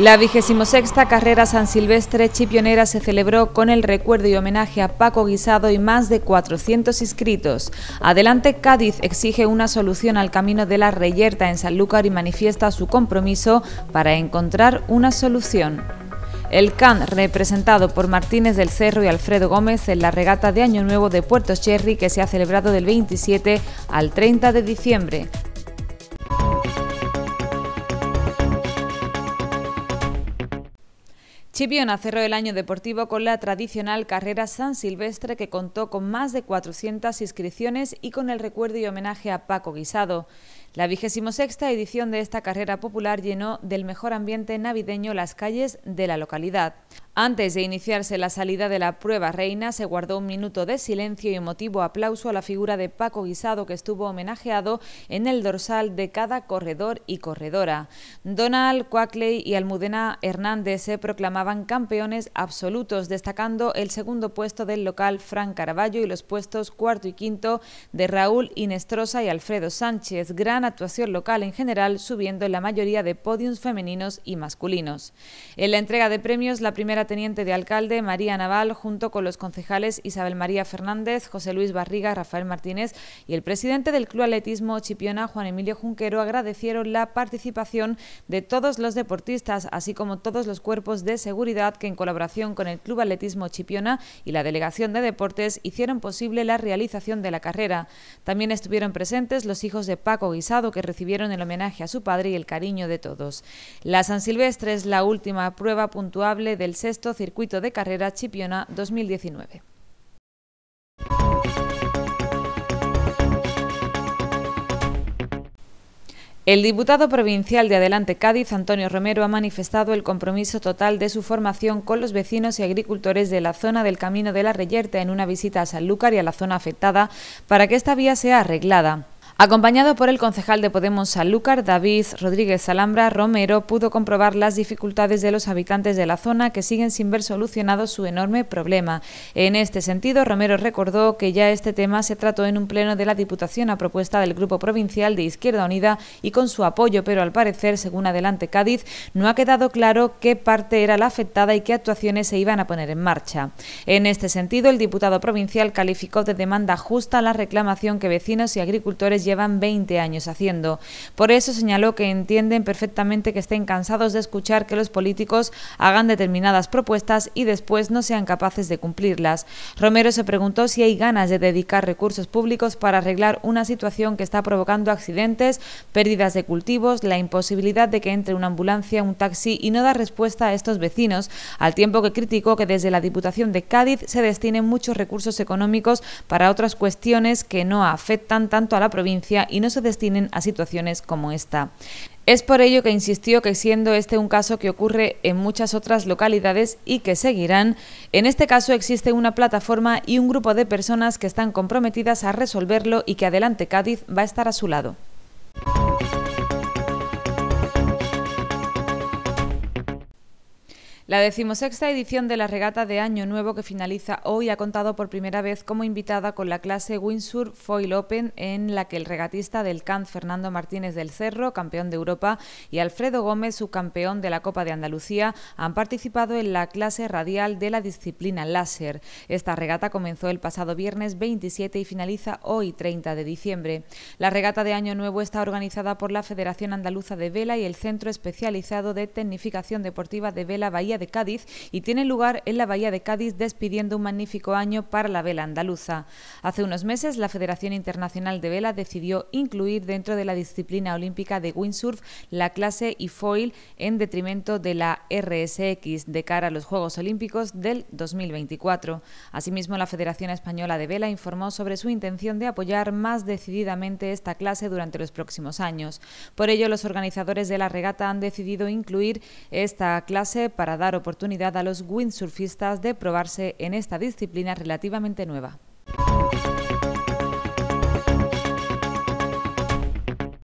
La sexta carrera San Silvestre Chipionera se celebró con el recuerdo y homenaje a Paco Guisado y más de 400 inscritos. Adelante Cádiz exige una solución al camino de la reyerta en Sanlúcar y manifiesta su compromiso para encontrar una solución. El CAN, representado por Martínez del Cerro y Alfredo Gómez en la regata de Año Nuevo de Puerto Cherry que se ha celebrado del 27 al 30 de diciembre. Chipiona cerró el año deportivo con la tradicional carrera San Silvestre que contó con más de 400 inscripciones y con el recuerdo y homenaje a Paco Guisado. La vigésimo sexta edición de esta carrera popular llenó del mejor ambiente navideño las calles de la localidad. Antes de iniciarse la salida de la prueba reina, se guardó un minuto de silencio y emotivo aplauso a la figura de Paco Guisado, que estuvo homenajeado en el dorsal de cada corredor y corredora. Donald Quackley y Almudena Hernández se proclamaban campeones absolutos, destacando el segundo puesto del local Fran Caraballo y los puestos cuarto y quinto de Raúl Inestrosa y Alfredo Sánchez. Gran actuación local en general, subiendo en la mayoría de podiums femeninos y masculinos. En la entrega de premios, la primera teniente de alcalde, María Naval, junto con los concejales Isabel María Fernández, José Luis Barriga, Rafael Martínez y el presidente del Club Atletismo Chipiona, Juan Emilio Junquero, agradecieron la participación de todos los deportistas, así como todos los cuerpos de seguridad que en colaboración con el Club Atletismo Chipiona y la Delegación de Deportes hicieron posible la realización de la carrera. También estuvieron presentes los hijos de Paco que recibieron el homenaje a su padre y el cariño de todos. La San Silvestre es la última prueba puntuable del sexto circuito de carrera Chipiona 2019. El diputado provincial de Adelante Cádiz, Antonio Romero, ha manifestado el compromiso total de su formación con los vecinos y agricultores de la zona del Camino de la Reyerta en una visita a Sanlúcar y a la zona afectada para que esta vía sea arreglada. Acompañado por el concejal de Podemos Sanlúcar, David Rodríguez Alhambra Romero, pudo comprobar las dificultades de los habitantes de la zona que siguen sin ver solucionado su enorme problema. En este sentido, Romero recordó que ya este tema se trató en un pleno de la Diputación a propuesta del Grupo Provincial de Izquierda Unida y con su apoyo, pero al parecer, según Adelante Cádiz, no ha quedado claro qué parte era la afectada y qué actuaciones se iban a poner en marcha. En este sentido, el diputado provincial calificó de demanda justa la reclamación que vecinos y agricultores llevan 20 años haciendo. Por eso señaló que entienden perfectamente que estén cansados de escuchar que los políticos hagan determinadas propuestas y después no sean capaces de cumplirlas. Romero se preguntó si hay ganas de dedicar recursos públicos para arreglar una situación que está provocando accidentes, pérdidas de cultivos, la imposibilidad de que entre una ambulancia, un taxi y no dar respuesta a estos vecinos, al tiempo que criticó que desde la Diputación de Cádiz se destinen muchos recursos económicos para otras cuestiones que no afectan tanto a la provincia y no se destinen a situaciones como esta. Es por ello que insistió que siendo este un caso que ocurre en muchas otras localidades y que seguirán, en este caso existe una plataforma y un grupo de personas que están comprometidas a resolverlo y que Adelante Cádiz va a estar a su lado. La decimosexta edición de la regata de Año Nuevo que finaliza hoy ha contado por primera vez como invitada con la clase Windsurf Foil Open en la que el regatista del CANT Fernando Martínez del Cerro, campeón de Europa, y Alfredo Gómez, subcampeón de la Copa de Andalucía, han participado en la clase radial de la disciplina láser. Esta regata comenzó el pasado viernes 27 y finaliza hoy 30 de diciembre. La regata de Año Nuevo está organizada por la Federación Andaluza de Vela y el Centro Especializado de Tecnificación Deportiva de Vela Bahía de Cádiz y tiene lugar en la Bahía de Cádiz despidiendo un magnífico año para la vela andaluza. Hace unos meses la Federación Internacional de Vela decidió incluir dentro de la disciplina olímpica de windsurf la clase y foil en detrimento de la RSX de cara a los Juegos Olímpicos del 2024. Asimismo, la Federación Española de Vela informó sobre su intención de apoyar más decididamente esta clase durante los próximos años. Por ello, los organizadores de la regata han decidido incluir esta clase para dar oportunidad a los windsurfistas de probarse en esta disciplina relativamente nueva.